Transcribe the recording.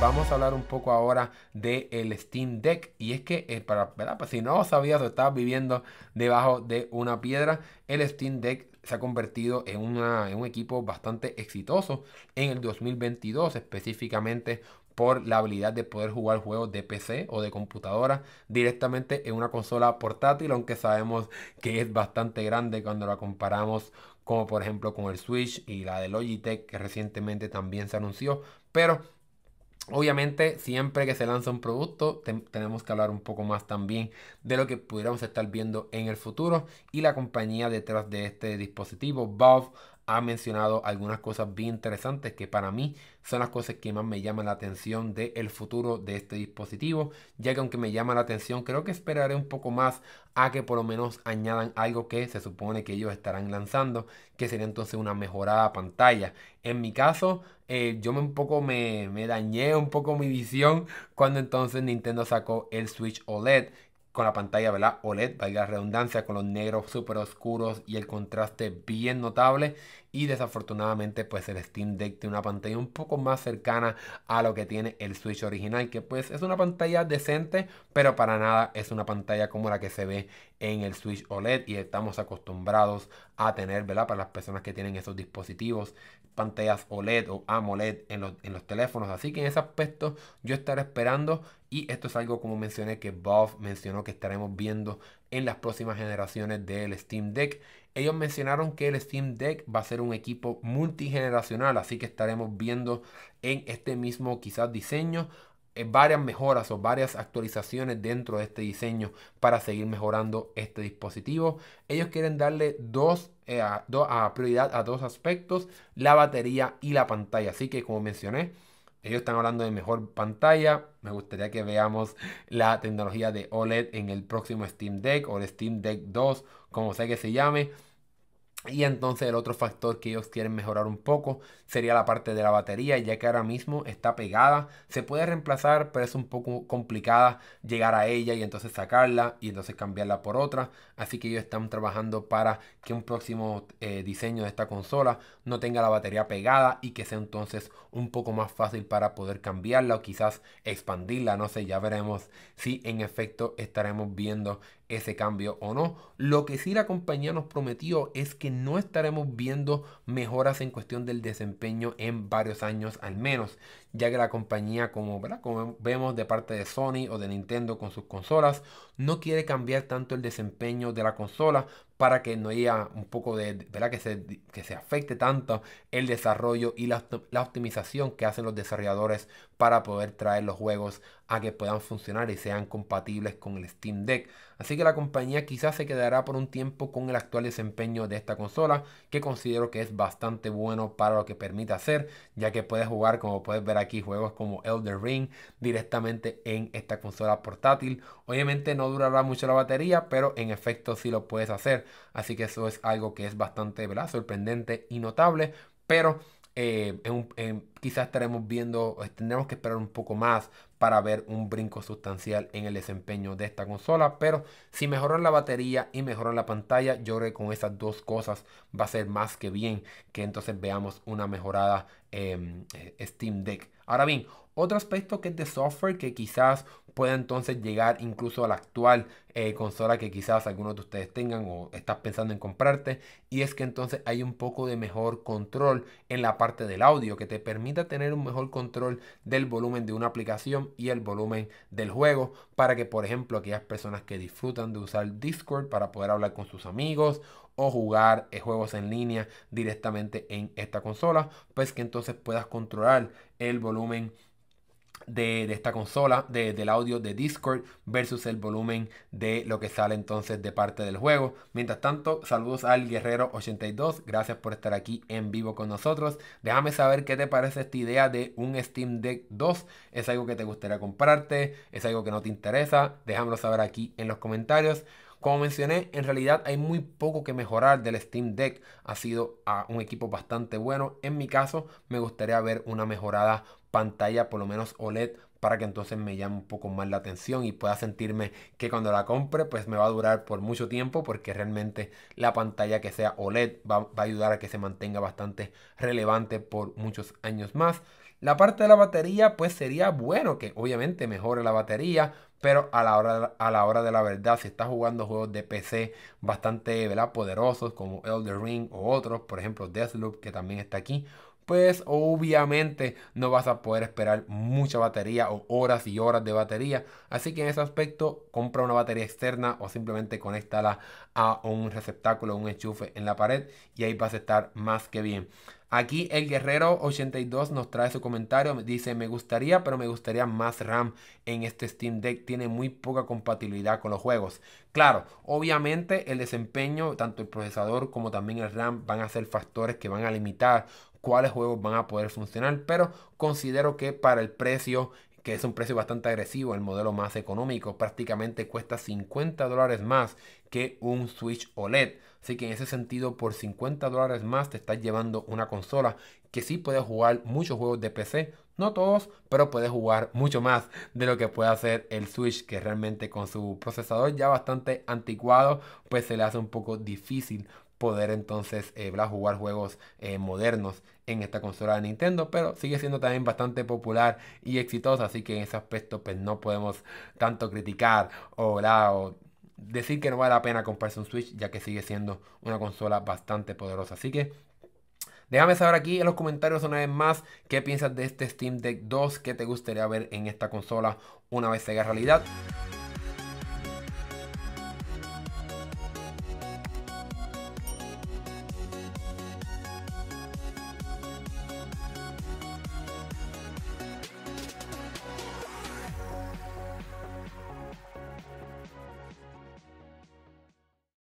vamos a hablar un poco ahora del Steam Deck. Y es que, eh, para, pues si no sabías o estabas viviendo debajo de una piedra, el Steam Deck se ha convertido en, una, en un equipo bastante exitoso en el 2022, específicamente por la habilidad de poder jugar juegos de PC o de computadora directamente en una consola portátil, aunque sabemos que es bastante grande cuando la comparamos como por ejemplo con el Switch y la de Logitech que recientemente también se anunció, pero Obviamente, siempre que se lanza un producto, tenemos que hablar un poco más también de lo que pudiéramos estar viendo en el futuro y la compañía detrás de este dispositivo, Valve, ha mencionado algunas cosas bien interesantes que para mí son las cosas que más me llaman la atención del futuro de este dispositivo, ya que aunque me llama la atención, creo que esperaré un poco más a que por lo menos añadan algo que se supone que ellos estarán lanzando, que sería entonces una mejorada pantalla. En mi caso, eh, yo un poco me, me dañé un poco mi visión cuando entonces Nintendo sacó el Switch OLED con la pantalla ¿verdad? OLED, valga la redundancia, con los negros súper oscuros y el contraste bien notable. Y desafortunadamente pues el Steam Deck tiene una pantalla un poco más cercana a lo que tiene el Switch original, que pues es una pantalla decente, pero para nada es una pantalla como la que se ve en el Switch OLED y estamos acostumbrados a tener, ¿verdad? Para las personas que tienen esos dispositivos, pantallas OLED o AMOLED en los, en los teléfonos. Así que en ese aspecto yo estaré esperando y esto es algo como mencioné que Bob mencionó que estaremos viendo en las próximas generaciones del Steam Deck. Ellos mencionaron que el Steam Deck va a ser un equipo multigeneracional, así que estaremos viendo en este mismo quizás diseño eh, varias mejoras o varias actualizaciones dentro de este diseño para seguir mejorando este dispositivo. Ellos quieren darle dos, eh, a, a prioridad a dos aspectos, la batería y la pantalla. Así que como mencioné, ellos están hablando de mejor pantalla. Me gustaría que veamos la tecnología de OLED en el próximo Steam Deck o el Steam Deck 2, como sea que se llame. Y entonces el otro factor que ellos quieren mejorar un poco sería la parte de la batería, ya que ahora mismo está pegada, se puede reemplazar, pero es un poco complicada llegar a ella y entonces sacarla y entonces cambiarla por otra. Así que ellos están trabajando para que un próximo eh, diseño de esta consola no tenga la batería pegada y que sea entonces un poco más fácil para poder cambiarla o quizás expandirla, no sé, ya veremos si en efecto estaremos viendo ese cambio o no. Lo que sí la compañía nos prometió es que no estaremos viendo mejoras en cuestión del desempeño en varios años al menos, ya que la compañía, como, como vemos de parte de Sony o de Nintendo con sus consolas, no quiere cambiar tanto el desempeño de la consola para que no haya un poco de, ¿verdad? Que se, que se afecte tanto el desarrollo y la, la, optimización que hacen los desarrolladores para poder traer los juegos a que puedan funcionar y sean compatibles con el Steam Deck. Así que la compañía quizás se quedará por un tiempo con el actual desempeño de esta consola, que considero que es bastante bueno para lo que permite hacer, ya que puedes jugar, como puedes ver aquí, juegos como Elder Ring directamente en esta consola portátil. Obviamente no durará mucho la batería, pero en efecto sí lo puedes hacer. Así que eso es algo que es bastante ¿verdad? sorprendente y notable. Pero eh, eh, quizás estaremos viendo, eh, tendremos que esperar un poco más para ver un brinco sustancial en el desempeño de esta consola. Pero si mejoran la batería y mejoran la pantalla, yo creo que con esas dos cosas va a ser más que bien que entonces veamos una mejorada em, eh, Steam Deck. Ahora bien, otro aspecto que es de software que quizás pueda entonces llegar incluso a la actual eh, consola que quizás algunos de ustedes tengan o estás pensando en comprarte. Y es que entonces hay un poco de mejor control en la parte del audio que te permita tener un mejor control del volumen de una aplicación y el volumen del juego para que, por ejemplo, aquellas personas que disfrutan de usar Discord para poder hablar con sus amigos o jugar eh, juegos en línea directamente en esta consola, pues que entonces puedas controlar el volumen de, esta consola, del audio de Discord versus el volumen de lo que sale entonces de parte del juego. Mientras tanto, saludos al Guerrero82, gracias por estar aquí en vivo con nosotros. Déjame saber qué te parece esta idea de un Steam Deck 2. ¿Es algo que te gustaría comprarte? ¿Es algo que no te interesa? Déjamelo saber aquí en los comentarios. Como mencioné, en realidad hay muy poco que mejorar del Steam Deck. Ha sido ah, un equipo bastante bueno. En mi caso, me gustaría ver una mejorada pantalla, por lo menos OLED, para que entonces me llame un poco más la atención y pueda sentirme que cuando la compre pues me va a durar por mucho tiempo porque realmente la pantalla que sea OLED va, a ayudar a que se mantenga bastante relevante por muchos años más. La parte de la batería, pues sería bueno que obviamente mejore la batería, pero a la hora, a la hora de la verdad, si estás jugando juegos de PC bastante ¿verdad? poderosos como Elder Ring o otros, por ejemplo Deathloop que también está aquí, pues obviamente no vas a poder esperar mucha batería o horas y horas de batería. Así que en ese aspecto, compra una batería externa o simplemente conéctala a un receptáculo, un enchufe en la pared y ahí vas a estar más que bien. Aquí el Guerrero 82 nos trae su comentario, dice me gustaría, pero me gustaría más RAM en este Steam Deck, tiene muy poca compatibilidad con los juegos. Claro, obviamente el desempeño, tanto el procesador como también el RAM van a ser factores que van a limitar cuáles juegos van a poder funcionar, pero considero que para el precio que es un precio bastante agresivo, el modelo más económico, prácticamente cuesta 50 dólares más que un Switch OLED. Así que en ese sentido, por 50 dólares más te estás llevando una consola que sí puede jugar muchos juegos de PC, no todos, pero puede jugar mucho más de lo que puede hacer el Switch, que realmente con su procesador ya bastante anticuado, pues se le hace un poco difícil poder entonces eh, jugar juegos eh, modernos en esta consola de Nintendo, pero sigue siendo también bastante popular y exitosa, así que en ese aspecto pues no podemos tanto criticar o, o decir que no vale la pena comprarse un Switch, ya que sigue siendo una consola bastante poderosa, así que Déjame saber aquí en los comentarios una vez más qué piensas de este Steam Deck 2, qué te gustaría ver en esta consola una vez se haga realidad.